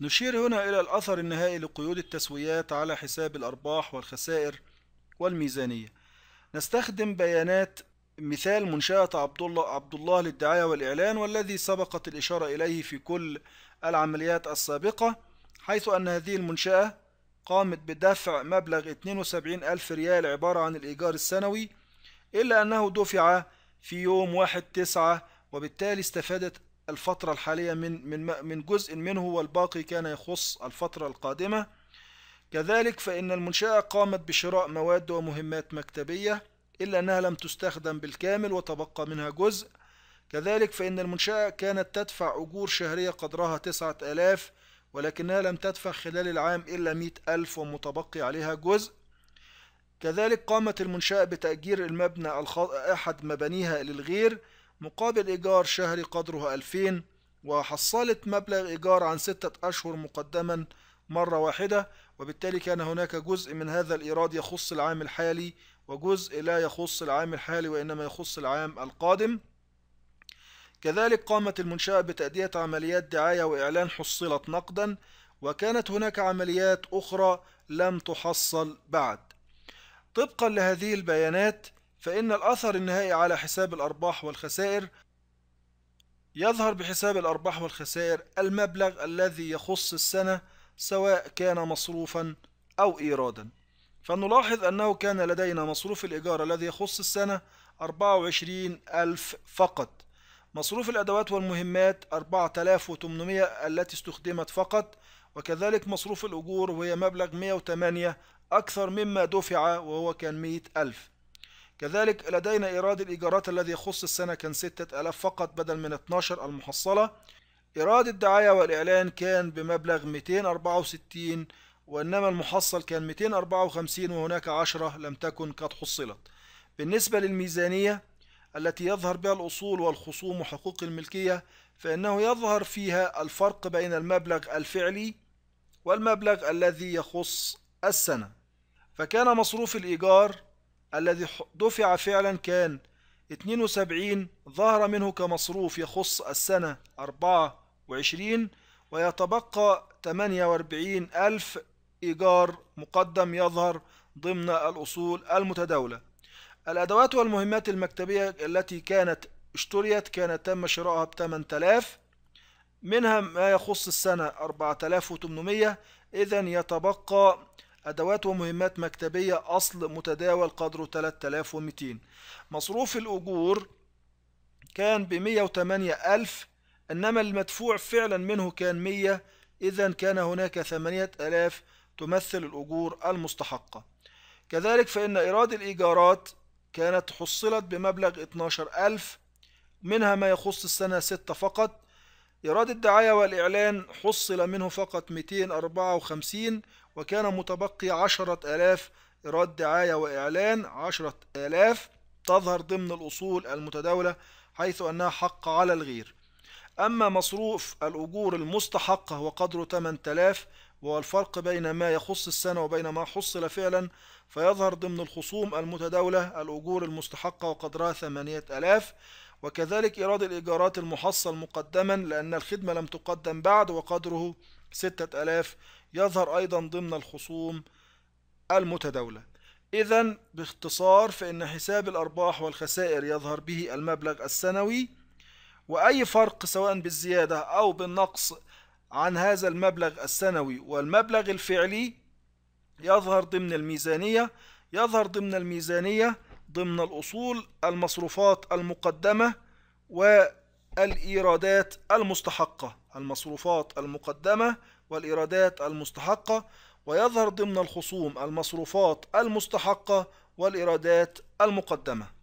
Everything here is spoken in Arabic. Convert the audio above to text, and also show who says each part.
Speaker 1: نشير هنا إلى الأثر النهائي لقيود التسويات على حساب الأرباح والخسائر والميزانية نستخدم بيانات مثال منشأة عبد الله عبد الله للدعاية والإعلان والذي سبقت الإشارة إليه في كل العمليات السابقة حيث أن هذه المنشأة قامت بدفع مبلغ 72 ألف ريال عبارة عن الإيجار السنوي إلا أنه دفع في يوم 1 تسعة وبالتالي استفادت الفترة الحالية من من من جزء منه والباقي كان يخص الفترة القادمة كذلك فإن المنشأة قامت بشراء مواد ومهمات مكتبية إلا أنها لم تستخدم بالكامل وتبقى منها جزء كذلك فإن المنشأة كانت تدفع أجور شهرية قدرها تسعة آلاف ولكنها لم تدفع خلال العام إلا مئة ألف ومتبقي عليها جزء كذلك قامت المنشأة بتأجير المبنى أحد مبانيها للغير مقابل إيجار شهري قدره 2000 وحصلت مبلغ إيجار عن ستة أشهر مقدما مرة واحدة وبالتالي كان هناك جزء من هذا الإيراد يخص العام الحالي وجزء لا يخص العام الحالي وإنما يخص العام القادم كذلك قامت المنشأة بتأدية عمليات دعاية وإعلان حصلت نقدا وكانت هناك عمليات أخرى لم تحصل بعد طبقا لهذه البيانات فإن الأثر النهائي على حساب الأرباح والخسائر يظهر بحساب الأرباح والخسائر المبلغ الذي يخص السنة سواء كان مصروفا أو إيرادا فنلاحظ أنه كان لدينا مصروف الإيجار الذي يخص السنة 24 ألف فقط مصروف الأدوات والمهمات 4800 التي استخدمت فقط وكذلك مصروف الأجور وهي مبلغ 108 أكثر مما دفع وهو كان 100 ألف كذلك لدينا إيراد الإيجارات الذي يخص السنة كان 6000 فقط بدل من 12 المحصلة إيراد الدعاية والإعلان كان بمبلغ 264 وإنما المحصل كان 254 وهناك 10 لم تكن قد حصلت بالنسبة للميزانية التي يظهر بها الأصول والخصوم وحقوق الملكية فإنه يظهر فيها الفرق بين المبلغ الفعلي والمبلغ الذي يخص السنة فكان مصروف الإيجار الذي دفع فعلا كان 72 ظهر منه كمصروف يخص السنة 24 ويتبقى 48 ألف إيجار مقدم يظهر ضمن الأصول المتداولة الأدوات والمهمات المكتبية التي كانت اشتريت كانت تم شراءها ب 8000 منها ما يخص السنة 4800 إذا يتبقى أدوات ومهمات مكتبية أصل متداول قدره 3200 مصروف الأجور كان ب 108000 إنما المدفوع فعلا منه كان 100 إذا كان هناك 8000 تمثل الأجور المستحقة كذلك فإن إيراد الإيجارات كانت حصلت بمبلغ 12000 منها ما يخص السنة 6 فقط إيراد الدعاية والإعلان حصل منه فقط 254 وكان متبقي 10000 إيراد دعاية وإعلان 10000 تظهر ضمن الأصول المتداولة حيث أنها حق على الغير أما مصروف الأجور المستحقة وقدره 8000 والفرق بين ما يخص السنة وبين ما حصل فعلا فيظهر ضمن الخصوم المتداولة الأجور المستحقة وقدرها 8000 وكذلك إيراد الإيجارات المحصل مقدما لأن الخدمة لم تقدم بعد وقدره ستة ألاف يظهر أيضا ضمن الخصوم المتداولة إذا باختصار فإن حساب الأرباح والخسائر يظهر به المبلغ السنوي وأي فرق سواء بالزيادة أو بالنقص عن هذا المبلغ السنوي والمبلغ الفعلي يظهر ضمن الميزانية يظهر ضمن الميزانية ضمن الأصول المصروفات المقدمة والإيرادات المستحقة المصروفات المقدمة والإيرادات المستحقة ويظهر ضمن الخصوم المصروفات المستحقة والإيرادات المقدمة